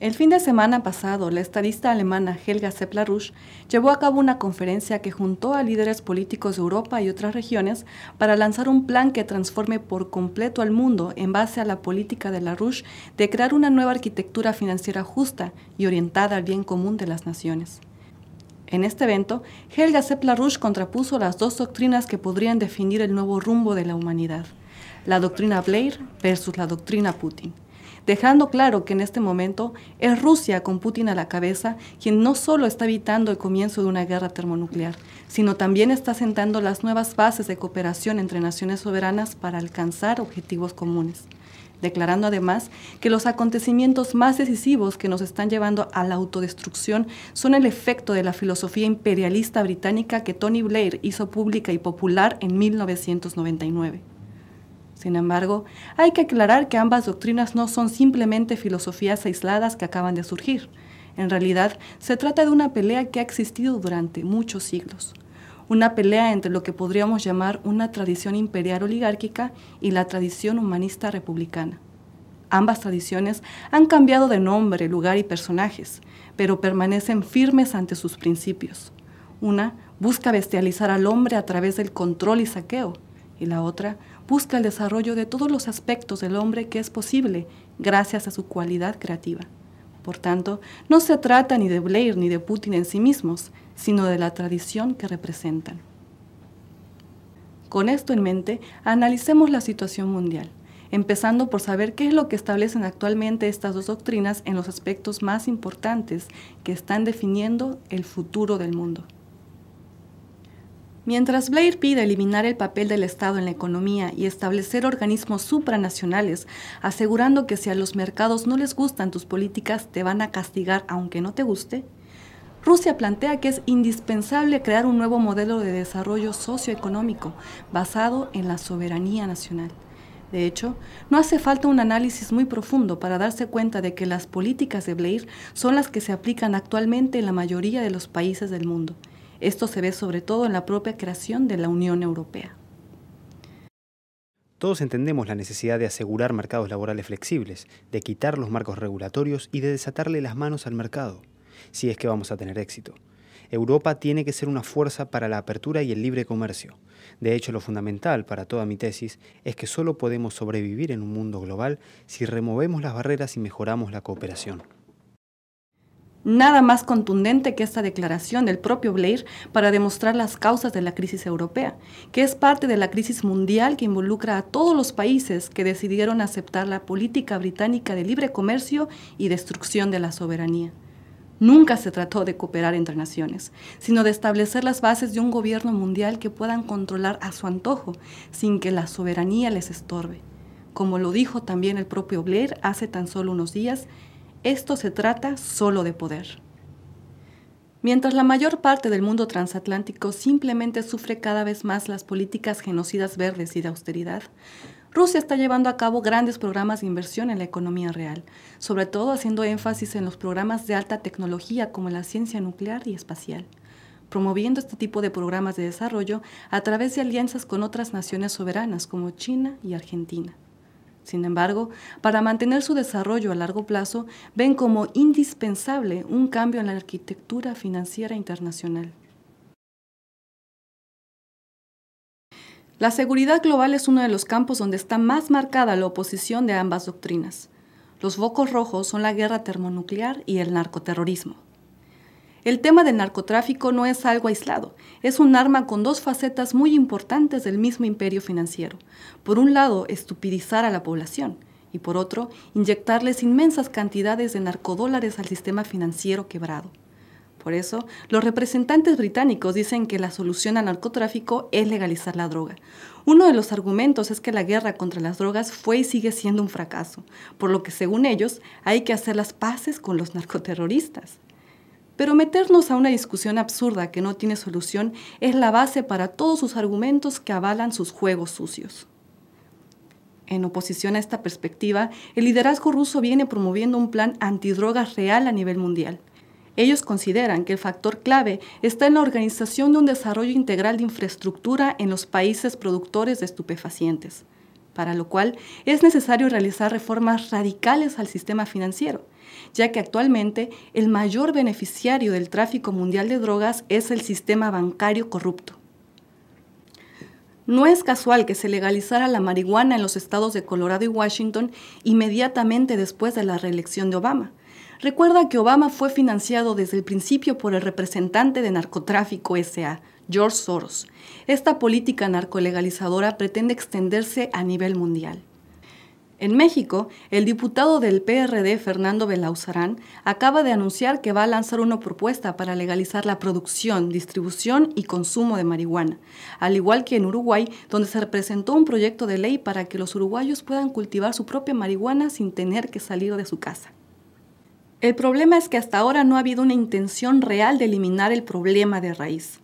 El fin de semana pasado, la estadista alemana Helga Zeplarush llevó a cabo una conferencia que juntó a líderes políticos de Europa y otras regiones para lanzar un plan que transforme por completo al mundo en base a la política de la Rush de crear una nueva arquitectura financiera justa y orientada al bien común de las naciones. En este evento, Helga Zeplarush contrapuso las dos doctrinas que podrían definir el nuevo rumbo de la humanidad, la doctrina Blair versus la doctrina Putin dejando claro que en este momento es Rusia, con Putin a la cabeza, quien no solo está evitando el comienzo de una guerra termonuclear, sino también está sentando las nuevas bases de cooperación entre naciones soberanas para alcanzar objetivos comunes declarando además que los acontecimientos más decisivos que nos están llevando a la autodestrucción son el efecto de la filosofía imperialista británica que Tony Blair hizo pública y popular en 1999. Sin embargo, hay que aclarar que ambas doctrinas no son simplemente filosofías aisladas que acaban de surgir. En realidad, se trata de una pelea que ha existido durante muchos siglos. Una pelea entre lo que podríamos llamar una tradición imperial oligárquica y la tradición humanista republicana. Ambas tradiciones han cambiado de nombre, lugar y personajes, pero permanecen firmes ante sus principios. Una busca bestializar al hombre a través del control y saqueo, y la otra busca el desarrollo de todos los aspectos del hombre que es posible gracias a su cualidad creativa. Por tanto, no se trata ni de Blair ni de Putin en sí mismos, sino de la tradición que representan. Con esto en mente, analicemos la situación mundial, empezando por saber qué es lo que establecen actualmente estas dos doctrinas en los aspectos más importantes que están definiendo el futuro del mundo. Mientras Blair pide eliminar el papel del Estado en la economía y establecer organismos supranacionales, asegurando que si a los mercados no les gustan tus políticas, te van a castigar aunque no te guste, Rusia plantea que es indispensable crear un nuevo modelo de desarrollo socioeconómico basado en la soberanía nacional. De hecho, no hace falta un análisis muy profundo para darse cuenta de que las políticas de Blair son las que se aplican actualmente en la mayoría de los países del mundo, esto se ve sobre todo en la propia creación de la Unión Europea. Todos entendemos la necesidad de asegurar mercados laborales flexibles, de quitar los marcos regulatorios y de desatarle las manos al mercado, si es que vamos a tener éxito. Europa tiene que ser una fuerza para la apertura y el libre comercio. De hecho, lo fundamental para toda mi tesis es que solo podemos sobrevivir en un mundo global si removemos las barreras y mejoramos la cooperación. Nada más contundente que esta declaración del propio Blair para demostrar las causas de la crisis europea, que es parte de la crisis mundial que involucra a todos los países que decidieron aceptar la política británica de libre comercio y destrucción de la soberanía. Nunca se trató de cooperar entre naciones, sino de establecer las bases de un gobierno mundial que puedan controlar a su antojo, sin que la soberanía les estorbe. Como lo dijo también el propio Blair hace tan solo unos días, esto se trata solo de poder. Mientras la mayor parte del mundo transatlántico simplemente sufre cada vez más las políticas genocidas verdes y de austeridad, Rusia está llevando a cabo grandes programas de inversión en la economía real, sobre todo haciendo énfasis en los programas de alta tecnología como la ciencia nuclear y espacial, promoviendo este tipo de programas de desarrollo a través de alianzas con otras naciones soberanas como China y Argentina. Sin embargo, para mantener su desarrollo a largo plazo, ven como indispensable un cambio en la arquitectura financiera internacional. La seguridad global es uno de los campos donde está más marcada la oposición de ambas doctrinas. Los focos rojos son la guerra termonuclear y el narcoterrorismo. El tema del narcotráfico no es algo aislado, es un arma con dos facetas muy importantes del mismo imperio financiero. Por un lado, estupidizar a la población y por otro, inyectarles inmensas cantidades de narcodólares al sistema financiero quebrado. Por eso, los representantes británicos dicen que la solución al narcotráfico es legalizar la droga. Uno de los argumentos es que la guerra contra las drogas fue y sigue siendo un fracaso, por lo que según ellos hay que hacer las paces con los narcoterroristas. Pero meternos a una discusión absurda que no tiene solución es la base para todos sus argumentos que avalan sus juegos sucios. En oposición a esta perspectiva, el liderazgo ruso viene promoviendo un plan antidrogas real a nivel mundial. Ellos consideran que el factor clave está en la organización de un desarrollo integral de infraestructura en los países productores de estupefacientes, para lo cual es necesario realizar reformas radicales al sistema financiero, ya que actualmente el mayor beneficiario del tráfico mundial de drogas es el sistema bancario corrupto. No es casual que se legalizara la marihuana en los estados de Colorado y Washington inmediatamente después de la reelección de Obama. Recuerda que Obama fue financiado desde el principio por el representante de narcotráfico SA, George Soros. Esta política narcolegalizadora pretende extenderse a nivel mundial. En México, el diputado del PRD Fernando Belauzarán acaba de anunciar que va a lanzar una propuesta para legalizar la producción, distribución y consumo de marihuana, al igual que en Uruguay, donde se presentó un proyecto de ley para que los uruguayos puedan cultivar su propia marihuana sin tener que salir de su casa. El problema es que hasta ahora no ha habido una intención real de eliminar el problema de raíz.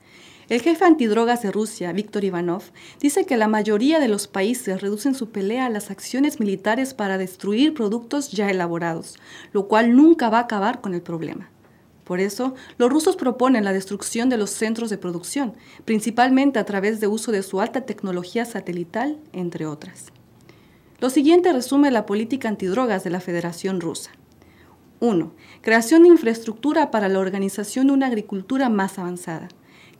El jefe antidrogas de Rusia, Viktor Ivanov, dice que la mayoría de los países reducen su pelea a las acciones militares para destruir productos ya elaborados, lo cual nunca va a acabar con el problema. Por eso, los rusos proponen la destrucción de los centros de producción, principalmente a través de uso de su alta tecnología satelital, entre otras. Lo siguiente resume la política antidrogas de la Federación Rusa. 1. Creación de infraestructura para la organización de una agricultura más avanzada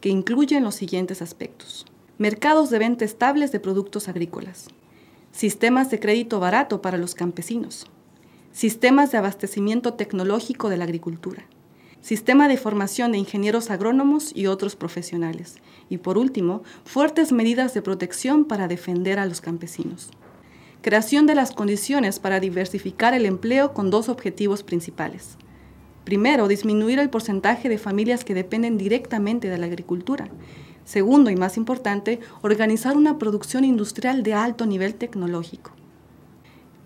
que incluyen los siguientes aspectos. Mercados de venta estables de productos agrícolas. Sistemas de crédito barato para los campesinos. Sistemas de abastecimiento tecnológico de la agricultura. Sistema de formación de ingenieros agrónomos y otros profesionales. Y por último, fuertes medidas de protección para defender a los campesinos. Creación de las condiciones para diversificar el empleo con dos objetivos principales Primero, disminuir el porcentaje de familias que dependen directamente de la agricultura. Segundo, y más importante, organizar una producción industrial de alto nivel tecnológico.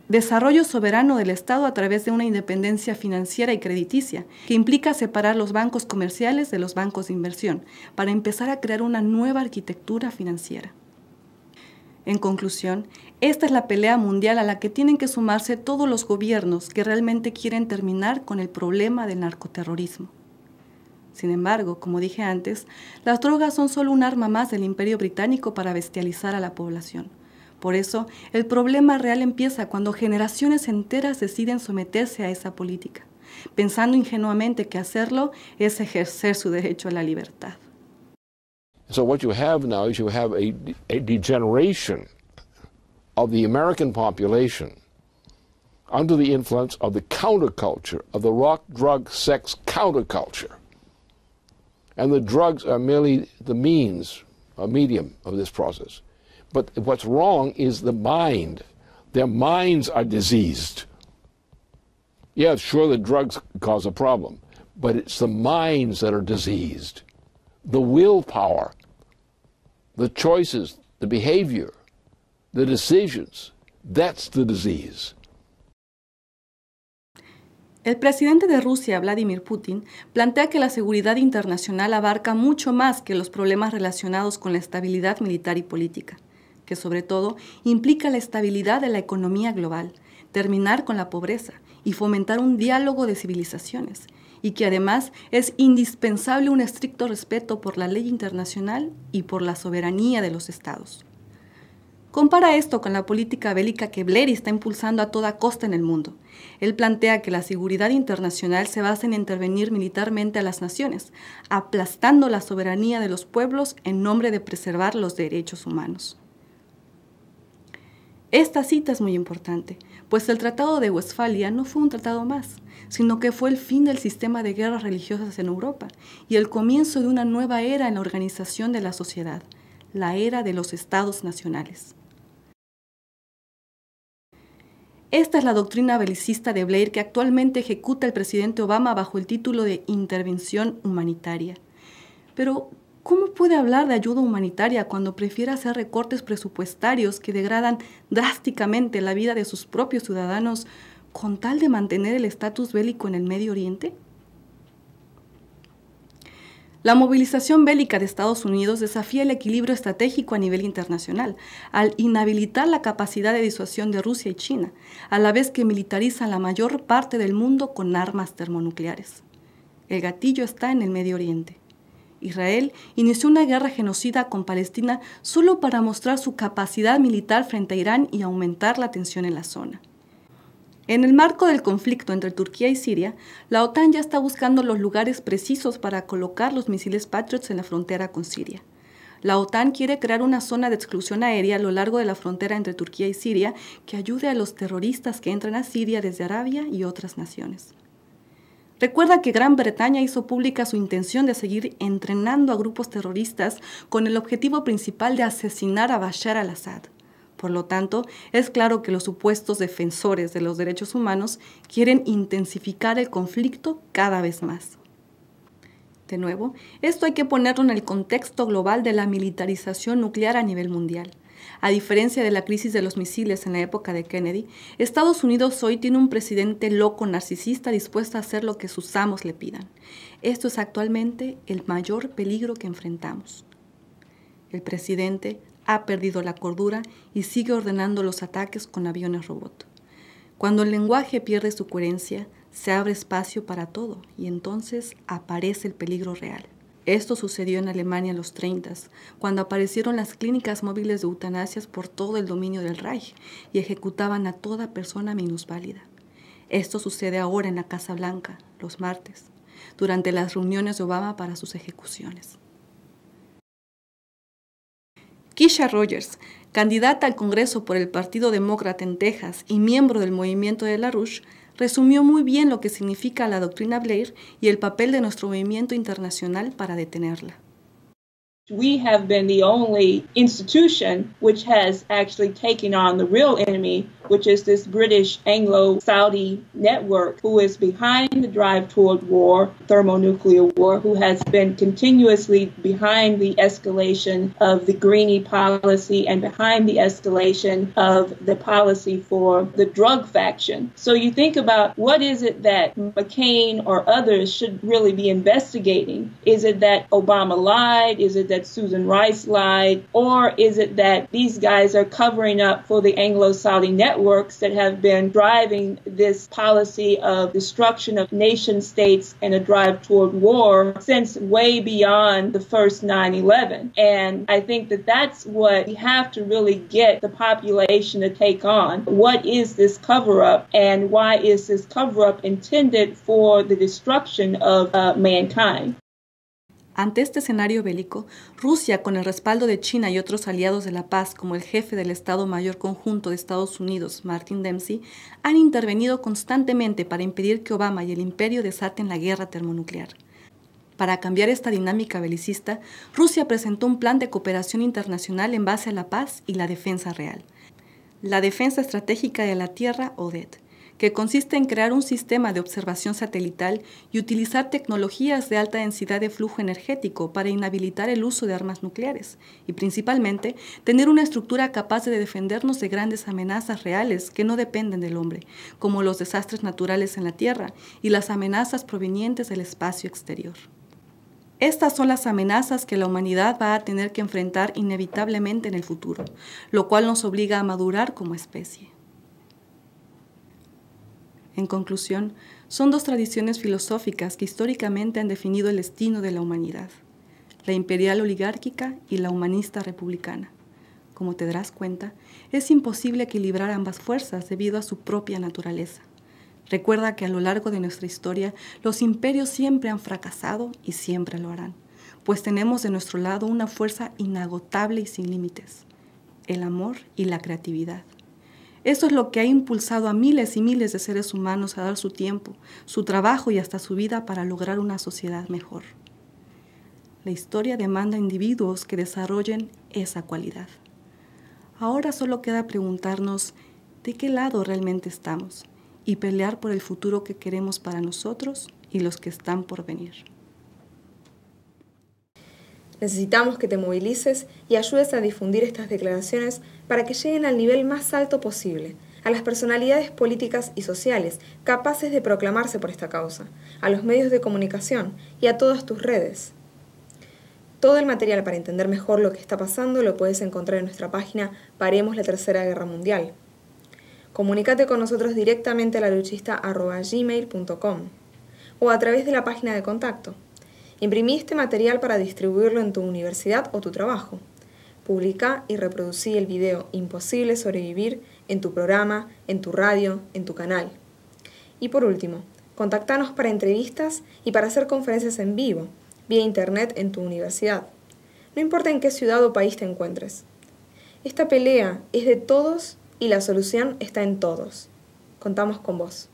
Desarrollo soberano del Estado a través de una independencia financiera y crediticia, que implica separar los bancos comerciales de los bancos de inversión, para empezar a crear una nueva arquitectura financiera. En conclusión, esta es la pelea mundial a la que tienen que sumarse todos los gobiernos que realmente quieren terminar con el problema del narcoterrorismo. Sin embargo, como dije antes, las drogas son solo un arma más del imperio británico para bestializar a la población. Por eso, el problema real empieza cuando generaciones enteras deciden someterse a esa política, pensando ingenuamente que hacerlo es ejercer su derecho a la libertad. So what you have now is you have a, degeneration of the American population under the influence of the counterculture, of the rock, drug, sex counterculture. And the drugs are merely the means, a medium of this process. But what's wrong is the mind. Their minds are diseased. Yeah, sure, the drugs cause a problem, but it's the minds that are diseased. The willpower, the choices, the behavior, El presidente de Rusia, Vladimir Putin, plantea que la seguridad internacional abarca mucho más que los problemas relacionados con la estabilidad militar y política, que sobre todo implica la estabilidad de la economía global, terminar con la pobreza y fomentar un diálogo de civilizaciones, y que además es indispensable un estricto respeto por la ley internacional y por la soberanía de los estados. Compara esto con la política bélica que Blair está impulsando a toda costa en el mundo. Él plantea que la seguridad internacional se basa en intervenir militarmente a las naciones, aplastando la soberanía de los pueblos en nombre de preservar los derechos humanos. Esta cita es muy importante, pues el Tratado de Westfalia no fue un tratado más, sino que fue el fin del sistema de guerras religiosas en Europa y el comienzo de una nueva era en la organización de la sociedad, la era de los estados nacionales. Esta es la doctrina belicista de Blair que actualmente ejecuta el presidente Obama bajo el título de intervención humanitaria. Pero, ¿cómo puede hablar de ayuda humanitaria cuando prefiere hacer recortes presupuestarios que degradan drásticamente la vida de sus propios ciudadanos con tal de mantener el estatus bélico en el Medio Oriente? La movilización bélica de Estados Unidos desafía el equilibrio estratégico a nivel internacional, al inhabilitar la capacidad de disuasión de Rusia y China, a la vez que militariza la mayor parte del mundo con armas termonucleares. El gatillo está en el Medio Oriente. Israel inició una guerra genocida con Palestina solo para mostrar su capacidad militar frente a Irán y aumentar la tensión en la zona. En el marco del conflicto entre Turquía y Siria, la OTAN ya está buscando los lugares precisos para colocar los misiles Patriots en la frontera con Siria. La OTAN quiere crear una zona de exclusión aérea a lo largo de la frontera entre Turquía y Siria que ayude a los terroristas que entran a Siria desde Arabia y otras naciones. Recuerda que Gran Bretaña hizo pública su intención de seguir entrenando a grupos terroristas con el objetivo principal de asesinar a Bashar al-Assad. Por lo tanto, es claro que los supuestos defensores de los derechos humanos quieren intensificar el conflicto cada vez más. De nuevo, esto hay que ponerlo en el contexto global de la militarización nuclear a nivel mundial. A diferencia de la crisis de los misiles en la época de Kennedy, Estados Unidos hoy tiene un presidente loco narcisista dispuesto a hacer lo que sus amos le pidan. Esto es actualmente el mayor peligro que enfrentamos. El presidente ha perdido la cordura y sigue ordenando los ataques con aviones robot. Cuando el lenguaje pierde su coherencia, se abre espacio para todo y entonces aparece el peligro real. Esto sucedió en Alemania en los 30, cuando aparecieron las clínicas móviles de eutanasias por todo el dominio del Reich y ejecutaban a toda persona minusválida. Esto sucede ahora en la Casa Blanca, los martes, durante las reuniones de Obama para sus ejecuciones. Kisha Rogers, candidata al Congreso por el Partido Demócrata en Texas y miembro del movimiento de la resumió muy bien lo que significa la doctrina Blair y el papel de nuestro movimiento internacional para detenerla. We have been the only institution which has actually taken on the real enemy which is this British Anglo Saudi network who is behind the drive toward war, thermonuclear war, who has been continuously behind the escalation of the greenie policy and behind the escalation of the policy for the drug faction. So you think about what is it that McCain or others should really be investigating? Is it that Obama lied? Is it that Susan Rice lied? Or is it that these guys are covering up for the Anglo Saudi network? networks that have been driving this policy of destruction of nation states and a drive toward war since way beyond the first 9 11. And I think that that's what we have to really get the population to take on. What is this cover up, and why is this cover up intended for the destruction of uh, mankind? Ante este escenario bélico, Rusia, con el respaldo de China y otros aliados de la paz, como el jefe del Estado Mayor Conjunto de Estados Unidos, Martin Dempsey, han intervenido constantemente para impedir que Obama y el imperio desaten la guerra termonuclear. Para cambiar esta dinámica belicista, Rusia presentó un plan de cooperación internacional en base a la paz y la defensa real. La Defensa Estratégica de la Tierra, ODET que consiste en crear un sistema de observación satelital y utilizar tecnologías de alta densidad de flujo energético para inhabilitar el uso de armas nucleares y principalmente tener una estructura capaz de defendernos de grandes amenazas reales que no dependen del hombre, como los desastres naturales en la Tierra y las amenazas provenientes del espacio exterior. Estas son las amenazas que la humanidad va a tener que enfrentar inevitablemente en el futuro, lo cual nos obliga a madurar como especie. En conclusión, son dos tradiciones filosóficas que históricamente han definido el destino de la humanidad, la imperial oligárquica y la humanista republicana. Como te darás cuenta, es imposible equilibrar ambas fuerzas debido a su propia naturaleza. Recuerda que a lo largo de nuestra historia, los imperios siempre han fracasado y siempre lo harán, pues tenemos de nuestro lado una fuerza inagotable y sin límites, el amor y la creatividad. Eso es lo que ha impulsado a miles y miles de seres humanos a dar su tiempo, su trabajo y hasta su vida para lograr una sociedad mejor. La historia demanda individuos que desarrollen esa cualidad. Ahora solo queda preguntarnos de qué lado realmente estamos y pelear por el futuro que queremos para nosotros y los que están por venir. Necesitamos que te movilices y ayudes a difundir estas declaraciones para que lleguen al nivel más alto posible, a las personalidades políticas y sociales capaces de proclamarse por esta causa, a los medios de comunicación y a todas tus redes. Todo el material para entender mejor lo que está pasando lo puedes encontrar en nuestra página Paremos la Tercera Guerra Mundial. Comunícate con nosotros directamente a luchista@gmail.com o a través de la página de contacto Imprimí este material para distribuirlo en tu universidad o tu trabajo. Publica y reproducí el video Imposible sobrevivir en tu programa, en tu radio, en tu canal. Y por último, contactanos para entrevistas y para hacer conferencias en vivo, vía internet en tu universidad. No importa en qué ciudad o país te encuentres. Esta pelea es de todos y la solución está en todos. Contamos con vos.